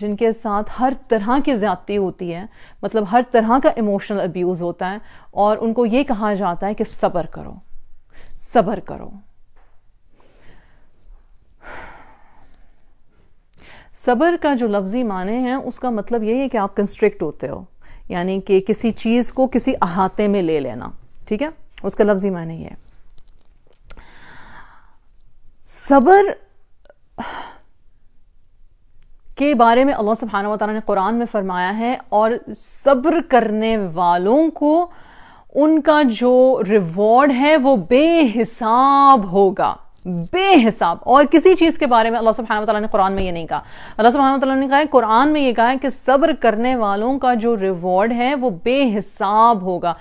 जिनके साथ हर तरह की ज़्यादती होती है मतलब हर तरह का इमोशनल अब्यूज़ होता है और उनको ये कहा जाता है कि सब्र करो सब्र करो सब्र का जो लफ्ज़ी माने हैं उसका मतलब यही है कि आप कंस्ट्रिक्ट होते हो यानी कि किसी चीज़ को किसी अहाते में ले लेना ठीक है उसका लफ्ज़ी माने ये सब्र के बारे में अल्लाह सुबहाना वाली ने कुरान में फरमाया है और सब्र करने वालों को उनका जो रिवॉर्ड है वो बेहिसाब होगा बेहिसाब और किसी चीज़ के बारे में अल्लाह सुबहाना तला ने कुरान में ये नहीं कहा अल्लाह सुबहाना तला ने कहा है कुरान में ये कहा है कि सब्र करने वालों का जो रिवॉर्ड है वो बेहिसाब होगा